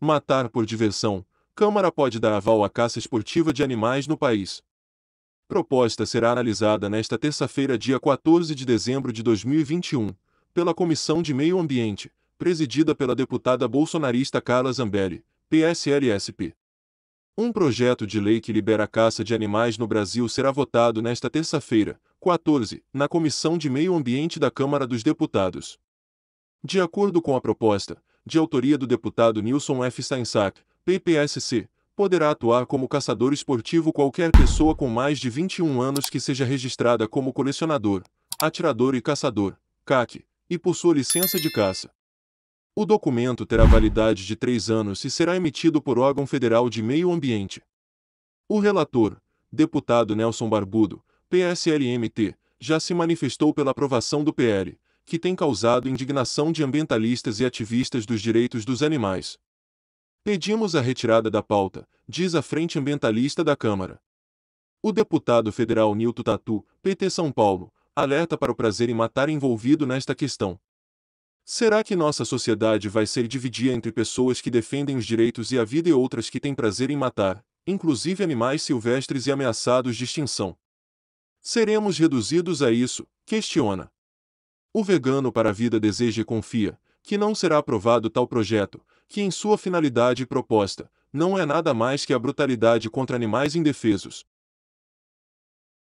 Matar por diversão. Câmara pode dar aval à caça esportiva de animais no país. Proposta será analisada nesta terça-feira, dia 14 de dezembro de 2021, pela Comissão de Meio Ambiente, presidida pela deputada bolsonarista Carla Zambelli, PSLSP. Um projeto de lei que libera a caça de animais no Brasil será votado nesta terça-feira, 14, na Comissão de Meio Ambiente da Câmara dos Deputados. De acordo com a proposta, de autoria do deputado Nilson F. Sainsac, PPSC, poderá atuar como caçador esportivo qualquer pessoa com mais de 21 anos que seja registrada como colecionador, atirador e caçador, CAC, e possua licença de caça. O documento terá validade de três anos e será emitido por órgão federal de meio ambiente. O relator, deputado Nelson Barbudo, PSLMT, já se manifestou pela aprovação do PL, que tem causado indignação de ambientalistas e ativistas dos direitos dos animais. Pedimos a retirada da pauta, diz a Frente Ambientalista da Câmara. O deputado federal Nilton Tatu, PT São Paulo, alerta para o prazer em matar envolvido nesta questão. Será que nossa sociedade vai ser dividida entre pessoas que defendem os direitos e a vida e outras que têm prazer em matar, inclusive animais silvestres e ameaçados de extinção? Seremos reduzidos a isso, questiona. O vegano para a vida deseja e confia que não será aprovado tal projeto, que em sua finalidade e proposta não é nada mais que a brutalidade contra animais indefesos,